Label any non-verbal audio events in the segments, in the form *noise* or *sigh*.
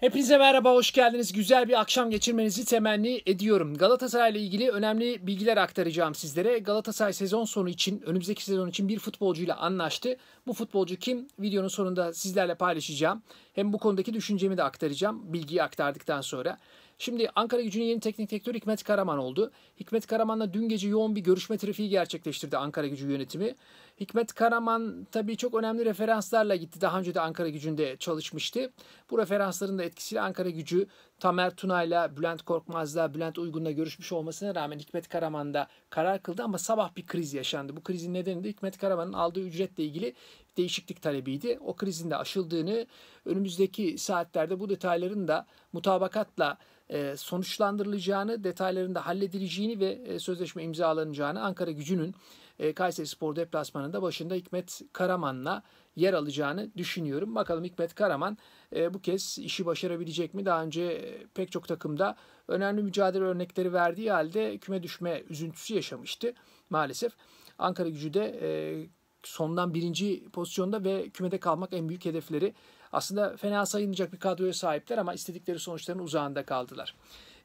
Hepinize merhaba, hoş geldiniz. Güzel bir akşam geçirmenizi temenni ediyorum. Galatasaray ile ilgili önemli bilgiler aktaracağım sizlere. Galatasaray sezon sonu için, önümüzdeki sezon için bir futbolcuyla anlaştı. Bu futbolcu kim? Videonun sonunda sizlerle paylaşacağım. Hem bu konudaki düşüncemi de aktaracağım, bilgiyi aktardıktan sonra. Şimdi Ankara Gücü'nün yeni teknik direktörü Hikmet Karaman oldu. Hikmet Karaman'la dün gece yoğun bir görüşme trafiği gerçekleştirdi Ankara Gücü yönetimi. Hikmet Karaman tabii çok önemli referanslarla gitti. Daha önce de Ankara gücünde çalışmıştı. Bu referansların da etkisiyle Ankara gücü Tamer Tuna'yla, Bülent Korkmaz'la, Bülent Uygun'la görüşmüş olmasına rağmen Hikmet Karaman da karar kıldı ama sabah bir kriz yaşandı. Bu krizin nedeni de Hikmet Karaman'ın aldığı ücretle ilgili değişiklik talebiydi. O krizin de aşıldığını, önümüzdeki saatlerde bu detayların da mutabakatla e, sonuçlandırılacağını, detaylarında halledileceğini ve e, sözleşme imzalanacağını Ankara gücünün e, Kayseri Spor deplasmanında başında Hikmet Karaman'la yer alacağını düşünüyorum. Bakalım Hikmet Karaman bu kez işi başarabilecek mi? Daha önce pek çok takımda önemli mücadele örnekleri verdiği halde küme düşme üzüntüsü yaşamıştı maalesef. Ankara gücü de sondan birinci pozisyonda ve kümede kalmak en büyük hedefleri aslında fena sayılmayacak bir kadroya sahipler ama istedikleri sonuçların uzağında kaldılar.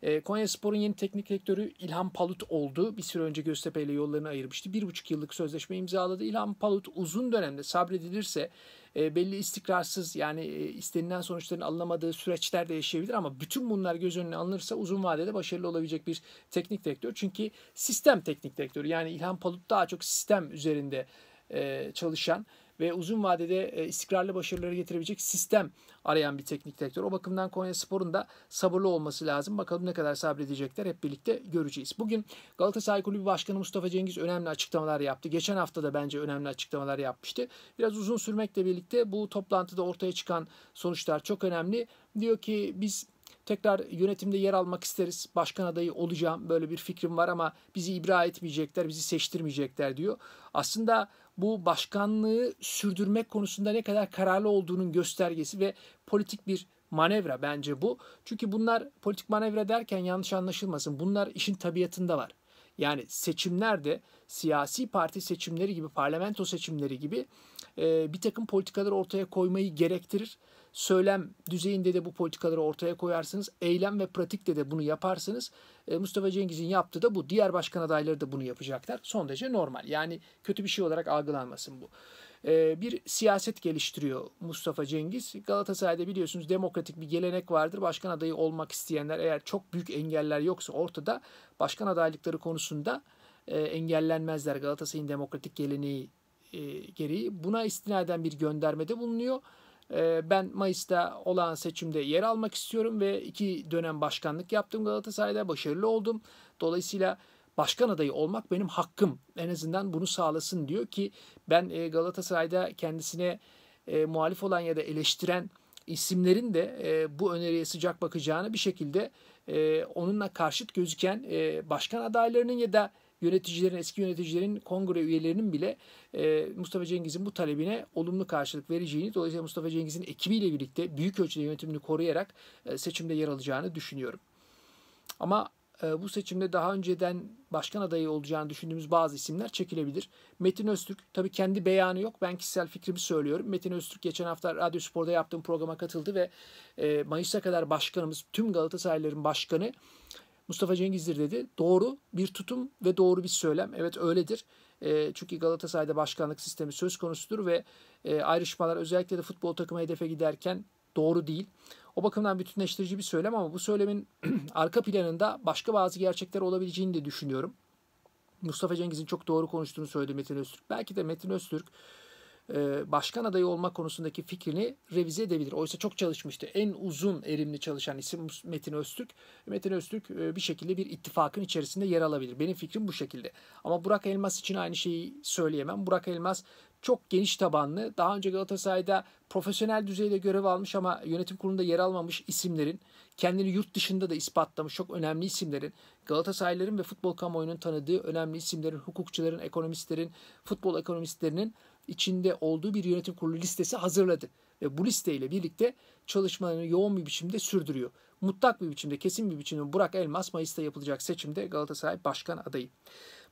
Ee, Konya Spor'un yeni teknik direktörü İlhan Palut oldu. Bir süre önce Göztepe ile yollarını ayırmıştı. Bir buçuk yıllık sözleşme imzaladı. İlhan Palut uzun dönemde sabredilirse e, belli istikrarsız yani e, istenilen sonuçların alınamadığı süreçler de yaşayabilir ama bütün bunlar göz önüne alınırsa uzun vadede başarılı olabilecek bir teknik direktör. Çünkü sistem teknik direktörü yani İlhan Palut daha çok sistem üzerinde e, çalışan ve uzun vadede e, istikrarlı başarıları getirebilecek sistem arayan bir teknik direktör. O bakımdan Konya Spor'un da sabırlı olması lazım. Bakalım ne kadar sabredecekler hep birlikte göreceğiz. Bugün Galatasaray Kulübü Başkanı Mustafa Cengiz önemli açıklamalar yaptı. Geçen hafta da bence önemli açıklamalar yapmıştı. Biraz uzun sürmekle birlikte bu toplantıda ortaya çıkan sonuçlar çok önemli. Diyor ki biz tekrar yönetimde yer almak isteriz. Başkan adayı olacağım böyle bir fikrim var ama bizi ibra etmeyecekler, bizi seçtirmeyecekler diyor. Aslında bu başkanlığı sürdürmek konusunda ne kadar kararlı olduğunun göstergesi ve politik bir manevra bence bu. Çünkü bunlar politik manevra derken yanlış anlaşılmasın. Bunlar işin tabiatında var. Yani seçimlerde siyasi parti seçimleri gibi, parlamento seçimleri gibi e, bir takım politikaları ortaya koymayı gerektirir söylem düzeyinde de bu politikaları ortaya koyarsınız. Eylem ve pratikte de bunu yaparsınız. E, Mustafa Cengiz'in yaptığı da bu. Diğer başkan adayları da bunu yapacaklar. Son derece normal. Yani kötü bir şey olarak algılanmasın bu. E, bir siyaset geliştiriyor Mustafa Cengiz. Galatasaray'da biliyorsunuz demokratik bir gelenek vardır. Başkan adayı olmak isteyenler eğer çok büyük engeller yoksa ortada başkan adaylıkları konusunda e, engellenmezler. Galatasaray'ın demokratik geleneği e, gereği. Buna istinaden bir göndermede bulunuyor. Ee, ben Mayıs'ta olan seçimde yer almak istiyorum ve iki dönem başkanlık yaptım Galatasaray'da. Başarılı oldum. Dolayısıyla başkan adayı olmak benim hakkım. En azından bunu sağlasın diyor ki ben e, Galatasaray'da kendisine e, muhalif olan ya da eleştiren isimlerin de e, bu öneriye sıcak bakacağını bir şekilde onunla karşıt gözüken başkan adaylarının ya da yöneticilerin, eski yöneticilerin, kongre üyelerinin bile e, Mustafa Cengiz'in bu talebine olumlu karşılık vereceğini, dolayısıyla Mustafa Cengiz'in ekibiyle birlikte büyük ölçüde yönetimini koruyarak e, seçimde yer alacağını düşünüyorum. Ama e, bu seçimde daha önceden başkan adayı olacağını düşündüğümüz bazı isimler çekilebilir. Metin Öztürk, tabii kendi beyanı yok. Ben kişisel fikrimi söylüyorum. Metin Öztürk geçen hafta Radyo Spor'da yaptığım programa katıldı ve e, Mayıs'a kadar başkanımız, tüm Galatasaraylıların başkanı Mustafa Cengiz'dir dedi. Doğru bir tutum ve doğru bir söylem. Evet öyledir. E, çünkü Galatasaray'da başkanlık sistemi söz konusudur ve e, ayrışmalar özellikle de futbol takımı hedefe giderken doğru değil. O bakımdan bütünleştirici bir söylem ama bu söylemin *clears throat* arka planında başka bazı gerçekler olabileceğini de düşünüyorum. Mustafa Cengiz'in çok doğru konuştuğunu söyledi Metin Öztürk. Belki de Metin Öztürk e, başkan adayı olma konusundaki fikrini revize edebilir. Oysa çok çalışmıştı. En uzun erimli çalışan isim Metin Öztürk. Metin Öztürk e, bir şekilde bir ittifakın içerisinde yer alabilir. Benim fikrim bu şekilde. Ama Burak Elmas için aynı şeyi söyleyemem. Burak Elmas çok geniş tabanlı. Daha önce Galatasaray'da profesyonel düzeyde görev almış ama yönetim kurulunda yer almamış isimlerin, kendini yurt dışında da ispatlamış çok önemli isimlerin, Galatasaray'lıların ve futbol kamuoyunun tanıdığı önemli isimlerin, hukukçuların, ekonomistlerin, futbol ekonomistlerinin içinde olduğu bir yönetim kurulu listesi hazırladı. Ve bu listeyle birlikte çalışmalarını yoğun bir biçimde sürdürüyor. Mutlak bir biçimde, kesin bir biçimde Burak Elmas Mayıs'ta yapılacak seçimde Galatasaray Başkan adayı.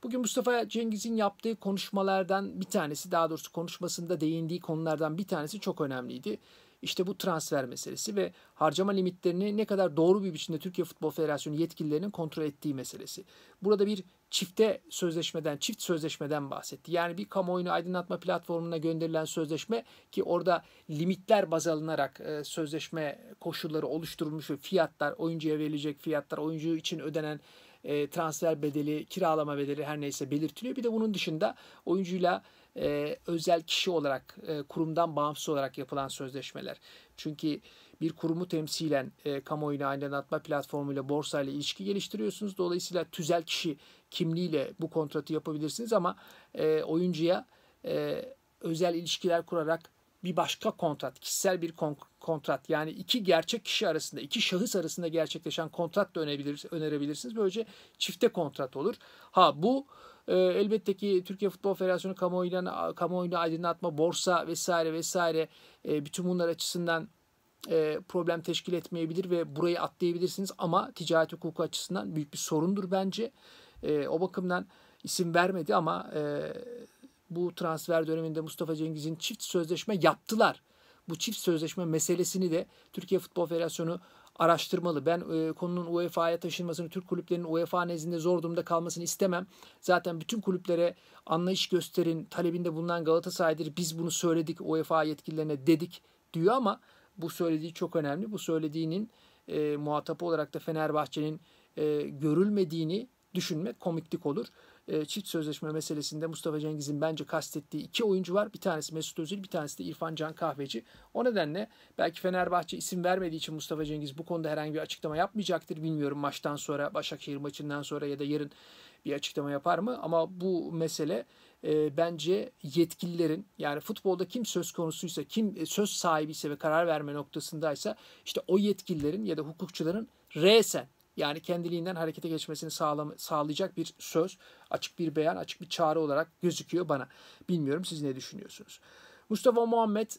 Bugün Mustafa Cengiz'in yaptığı konuşmalardan bir tanesi, daha doğrusu konuşmasında değindiği konulardan bir tanesi çok önemliydi. İşte bu transfer meselesi ve harcama limitlerini ne kadar doğru bir biçimde Türkiye Futbol Federasyonu yetkililerinin kontrol ettiği meselesi. Burada bir çifte sözleşmeden, çift sözleşmeden bahsetti. Yani bir kamuoyunu aydınlatma platformuna gönderilen sözleşme ki orada limitler baz alınarak e, sözleşme koşulları oluşturulmuş ve fiyatlar, oyuncuya verilecek fiyatlar, oyuncu için ödenen e, transfer bedeli, kiralama bedeli her neyse belirtiliyor. Bir de bunun dışında oyuncuyla e, özel kişi olarak, e, kurumdan bağımsız olarak yapılan sözleşmeler. Çünkü bir kurumu temsilen e, kamuoyuna aydınlatma platformuyla borsayla ilişki geliştiriyorsunuz. Dolayısıyla tüzel kişi kimliğiyle bu kontratı yapabilirsiniz ama e, oyuncuya e, özel ilişkiler kurarak bir başka kontrat, kişisel bir kontrat yani iki gerçek kişi arasında, iki şahıs arasında gerçekleşen kontrat da önebilir, önerebilirsiniz. Böylece çifte kontrat olur. Ha bu e, elbette ki Türkiye Futbol Federasyonu kamuoyuna, kamuoyuna aydınlatma, borsa vesaire vesaire e, bütün bunlar açısından e, problem teşkil etmeyebilir ve burayı atlayabilirsiniz ama ticaret hukuku açısından büyük bir sorundur bence. E, o bakımdan isim vermedi ama e, bu transfer döneminde Mustafa Cengiz'in çift sözleşme yaptılar. Bu çift sözleşme meselesini de Türkiye Futbol Federasyonu araştırmalı. Ben e, konunun UEFA'ya taşınmasını, Türk kulüplerinin UEFA nezdinde zor durumda kalmasını istemem. Zaten bütün kulüplere anlayış gösterin, talebinde bulunan Galatasaray'dır. Biz bunu söyledik, UEFA yetkililerine dedik diyor ama bu söylediği çok önemli. Bu söylediğinin e, muhatap olarak da Fenerbahçe'nin e, görülmediğini düşünmek komiklik olur. Ee, çift sözleşme meselesinde Mustafa Cengiz'in bence kastettiği iki oyuncu var. Bir tanesi Mesut Özil, bir tanesi de İrfan Can Kahveci. O nedenle belki Fenerbahçe isim vermediği için Mustafa Cengiz bu konuda herhangi bir açıklama yapmayacaktır. Bilmiyorum maçtan sonra, Başakşehir maçından sonra ya da yarın bir açıklama yapar mı? Ama bu mesele e, bence yetkililerin yani futbolda kim söz konusuysa, kim e, söz sahibi ise ve karar verme noktasındaysa işte o yetkililerin ya da hukukçuların resen yani kendiliğinden harekete geçmesini sağlam sağlayacak bir söz, açık bir beyan, açık bir çağrı olarak gözüküyor bana. Bilmiyorum siz ne düşünüyorsunuz? Mustafa Muhammed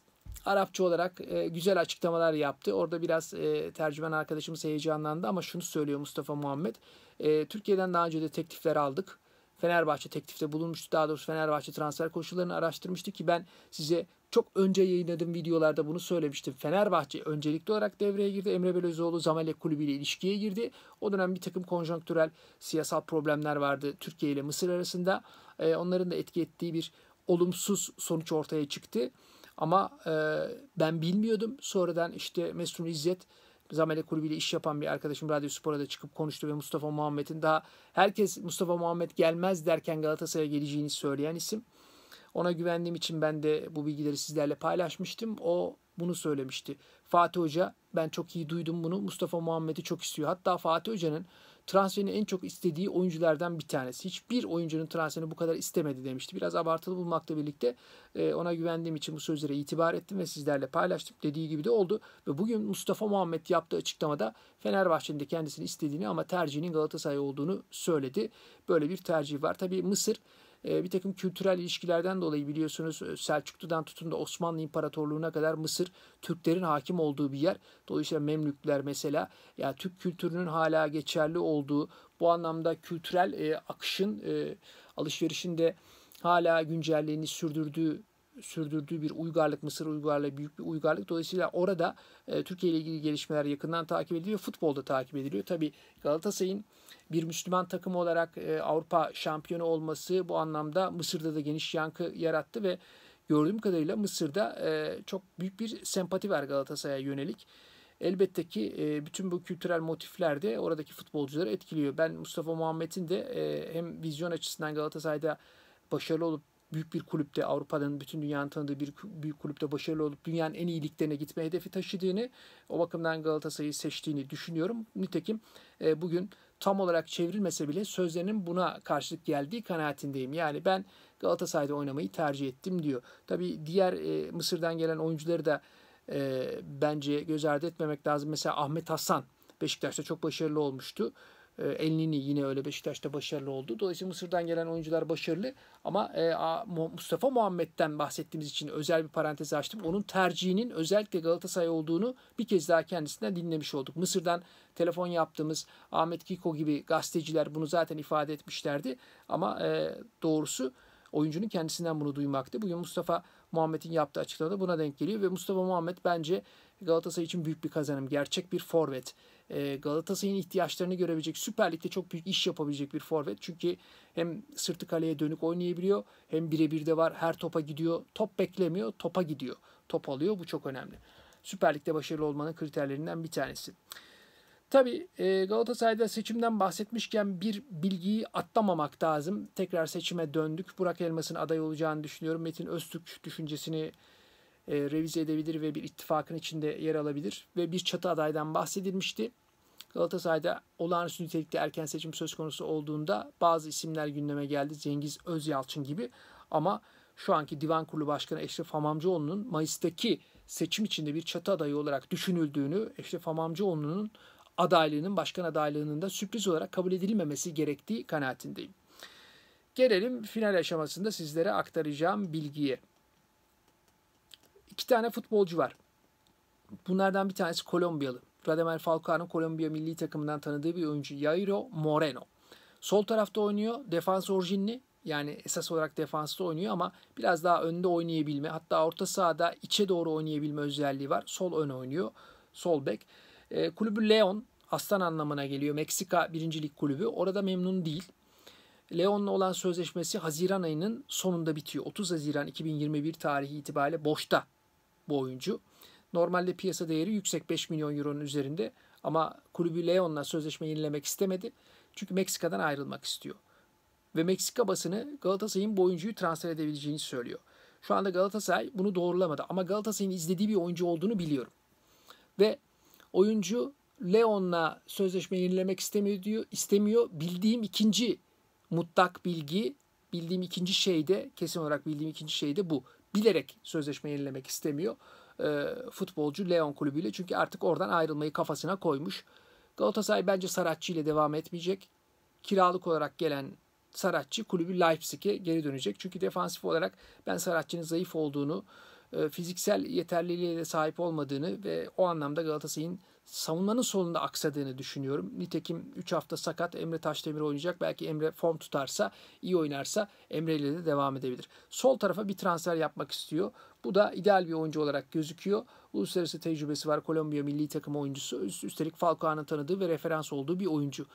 Arapça olarak e, güzel açıklamalar yaptı. Orada biraz e, tercüman arkadaşımız heyecanlandı ama şunu söylüyor Mustafa Muhammed. E, Türkiye'den daha önce de teklifler aldık. Fenerbahçe teklifte bulunmuştu. Daha doğrusu Fenerbahçe transfer koşullarını araştırmıştı ki ben size çok önce yayınladığım videolarda bunu söylemiştim. Fenerbahçe öncelikli olarak devreye girdi. Emre Belözoğlu Zamalek Kulübü ile ilişkiye girdi. O dönem bir takım konjonktürel siyasal problemler vardı Türkiye ile Mısır arasında. E, onların da etki ettiği bir olumsuz sonuç ortaya çıktı. Ama e, ben bilmiyordum. Sonradan işte Mesut İzzet Zamalek Kulübü ile iş yapan bir arkadaşım Radyo Spor'a da çıkıp konuştu ve Mustafa Muhammed'in daha herkes Mustafa Muhammed gelmez derken Galatasaray'a geleceğini söyleyen isim. Ona güvendiğim için ben de bu bilgileri sizlerle paylaşmıştım. O bunu söylemişti. Fatih Hoca ben çok iyi duydum bunu. Mustafa Muhammed'i çok istiyor. Hatta Fatih Hoca'nın transferini en çok istediği oyunculardan bir tanesi. Hiçbir oyuncunun transferini bu kadar istemedi demişti. Biraz abartılı bulmakla birlikte e, ona güvendiğim için bu sözlere itibar ettim ve sizlerle paylaştım. Dediği gibi de oldu. Ve bugün Mustafa Muhammed yaptığı açıklamada Fenerbahçe'nin de kendisini istediğini ama tercihinin Galatasaray olduğunu söyledi. Böyle bir tercih var. Tabii Mısır ee, bir takım kültürel ilişkilerden dolayı biliyorsunuz e, Selçuklu'dan tutun da Osmanlı İmparatorluğu'na kadar Mısır Türklerin hakim olduğu bir yer. Dolayısıyla Memlükler mesela ya yani Türk kültürünün hala geçerli olduğu bu anlamda kültürel e, akışın e, alışverişinde hala güncelliğini sürdürdüğü sürdürdüğü bir uygarlık, Mısır uygarlığı büyük bir uygarlık. Dolayısıyla orada e, Türkiye ile ilgili gelişmeler yakından takip ediliyor. Futbolda takip ediliyor. Tabi Galatasaray'ın bir Müslüman takım olarak e, Avrupa şampiyonu olması bu anlamda Mısır'da da geniş yankı yarattı ve gördüğüm kadarıyla Mısır'da e, çok büyük bir sempati var Galatasaray'a yönelik. Elbette ki e, bütün bu kültürel motifler de oradaki futbolcuları etkiliyor. Ben Mustafa Muhammed'in de e, hem vizyon açısından Galatasaray'da başarılı olup büyük bir kulüpte Avrupa'nın bütün dünyanın tanıdığı bir büyük kulüpte başarılı olup dünyanın en iyi liglerine gitme hedefi taşıdığını o bakımdan Galatasaray'ı seçtiğini düşünüyorum. Nitekim e, bugün tam olarak çevrilmese bile sözlerinin buna karşılık geldiği kanaatindeyim. Yani ben Galatasaray'da oynamayı tercih ettim diyor. tabi diğer e, Mısır'dan gelen oyuncuları da e, bence göz ardı etmemek lazım. Mesela Ahmet Hasan Beşiktaş'ta çok başarılı olmuştu. E, Elnini yine öyle Beşiktaş'ta başarılı oldu. Dolayısıyla Mısır'dan gelen oyuncular başarılı. Ama e, Mustafa Muhammed'den bahsettiğimiz için özel bir parantez açtım. Onun tercihinin özellikle Galatasaray olduğunu bir kez daha kendisinden dinlemiş olduk. Mısır'dan telefon yaptığımız Ahmet Kiko gibi gazeteciler bunu zaten ifade etmişlerdi. Ama e, doğrusu oyuncunun kendisinden bunu duymaktı. Bugün Mustafa Muhammed'in yaptığı açıklamada buna denk geliyor ve Mustafa Muhammed bence Galatasaray için büyük bir kazanım. Gerçek bir forvet. E, Galatasaray'ın ihtiyaçlarını görebilecek, Süper Lig'de çok büyük iş yapabilecek bir forvet. Çünkü hem sırtı kaleye dönük oynayabiliyor, hem birebir de var. Her topa gidiyor. Top beklemiyor, topa gidiyor. Top alıyor. Bu çok önemli. Süper Lig'de başarılı olmanın kriterlerinden bir tanesi. Tabii e, Galatasaray'da seçimden bahsetmişken bir bilgiyi atlamamak lazım. Tekrar seçime döndük. Burak Elmas'ın aday olacağını düşünüyorum. Metin Öztürk düşüncesini e, revize edebilir ve bir ittifakın içinde yer alabilir ve bir çatı adaydan bahsedilmişti. Galatasaray'da olağanüstü nitelikte erken seçim söz konusu olduğunda bazı isimler gündeme geldi. Cengiz Özyalçın gibi ama şu anki Divan Kurulu Başkanı Eşref Hamamcıoğlu'nun Mayıs'taki seçim içinde bir çatı adayı olarak düşünüldüğünü, Eşref Hamamcıoğlu'nun adaylığının, başkan adaylığının da sürpriz olarak kabul edilmemesi gerektiği kanaatindeyim. Gelelim final aşamasında sizlere aktaracağım bilgiye iki tane futbolcu var. Bunlardan bir tanesi Kolombiyalı. Radamel Falcao'nun Kolombiya milli takımından tanıdığı bir oyuncu Yairo Moreno. Sol tarafta oynuyor. Defans orijinli. Yani esas olarak defansta oynuyor ama biraz daha önde oynayabilme hatta orta sahada içe doğru oynayabilme özelliği var. Sol ön oynuyor. Sol bek. E, kulübü Leon aslan anlamına geliyor. Meksika birincilik kulübü. Orada memnun değil. Leon'la olan sözleşmesi Haziran ayının sonunda bitiyor. 30 Haziran 2021 tarihi itibariyle boşta bu oyuncu. Normalde piyasa değeri yüksek 5 milyon euronun üzerinde ama kulübü Leon'la sözleşme yenilemek istemedi. Çünkü Meksika'dan ayrılmak istiyor. Ve Meksika basını Galatasaray'ın bu oyuncuyu transfer edebileceğini söylüyor. Şu anda Galatasaray bunu doğrulamadı ama Galatasaray'ın izlediği bir oyuncu olduğunu biliyorum. Ve oyuncu Leon'la sözleşme yenilemek istemiyor diyor. İstemiyor. Bildiğim ikinci mutlak bilgi, bildiğim ikinci şey de kesin olarak bildiğim ikinci şey de bu bilerek sözleşme yenilemek istemiyor e, futbolcu Leon kulübüyle. Çünkü artık oradan ayrılmayı kafasına koymuş. Galatasaray bence Saratçı ile devam etmeyecek. Kiralık olarak gelen Saratçı kulübü Leipzig'e geri dönecek. Çünkü defansif olarak ben Saratçı'nın zayıf olduğunu, e, fiziksel yeterliliğe de sahip olmadığını ve o anlamda Galatasaray'ın savunmanın solunda aksadığını düşünüyorum. Nitekim 3 hafta sakat Emre Taşdemir oynayacak. Belki Emre form tutarsa, iyi oynarsa Emre ile de devam edebilir. Sol tarafa bir transfer yapmak istiyor. Bu da ideal bir oyuncu olarak gözüküyor. Uluslararası tecrübesi var. Kolombiya milli takım oyuncusu. Üstelik Falcao'nun tanıdığı ve referans olduğu bir oyuncu.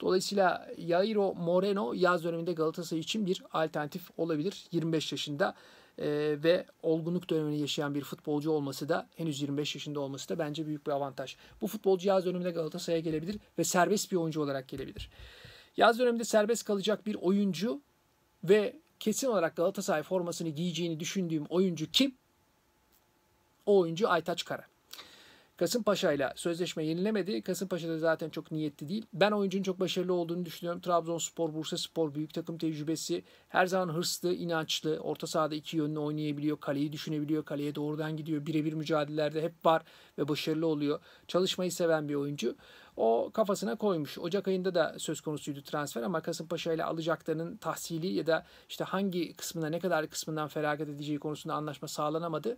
Dolayısıyla Yairo Moreno yaz döneminde Galatasaray için bir alternatif olabilir. 25 yaşında e, ve olgunluk dönemini yaşayan bir futbolcu olması da henüz 25 yaşında olması da bence büyük bir avantaj. Bu futbolcu yaz döneminde Galatasaray'a gelebilir ve serbest bir oyuncu olarak gelebilir. Yaz döneminde serbest kalacak bir oyuncu ve kesin olarak Galatasaray formasını giyeceğini düşündüğüm oyuncu kim? O oyuncu Aytaç Kara. Kasımpaşa ile sözleşme yenilemedi. Kasımpaşa da zaten çok niyetli değil. Ben oyuncunun çok başarılı olduğunu düşünüyorum. Trabzonspor, Bursaspor büyük takım tecrübesi. Her zaman hırslı, inançlı. Orta sahada iki yönlü oynayabiliyor. Kaleyi düşünebiliyor. Kaleye doğrudan gidiyor. Birebir mücadelelerde hep var ve başarılı oluyor. Çalışmayı seven bir oyuncu. O kafasına koymuş. Ocak ayında da söz konusuydu transfer ama Kasımpaşa ile alacaklarının tahsili ya da işte hangi kısmına ne kadar kısmından feragat edeceği konusunda anlaşma sağlanamadı.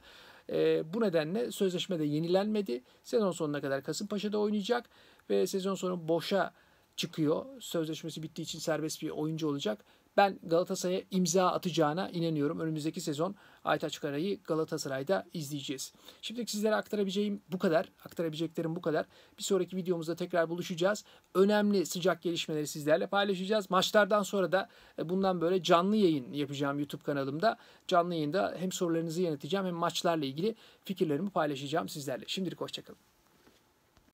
E, bu nedenle sözleşme de yenilenmedi. Sezon sonuna kadar Kasımpaşa'da oynayacak ve sezon sonu boşa çıkıyor. Sözleşmesi bittiği için serbest bir oyuncu olacak. Ben Galatasaray'a imza atacağına inanıyorum. Önümüzdeki sezon Aytaç Karay'ı Galatasaray'da izleyeceğiz. Şimdilik sizlere aktarabileceğim bu kadar. Aktarabileceklerim bu kadar. Bir sonraki videomuzda tekrar buluşacağız. Önemli sıcak gelişmeleri sizlerle paylaşacağız. Maçlardan sonra da e, bundan böyle canlı yayın yapacağım YouTube kanalımda. Canlı yayında hem sorularınızı yanıtacağım hem maçlarla ilgili fikirlerimi paylaşacağım sizlerle. Şimdilik hoşçakalın.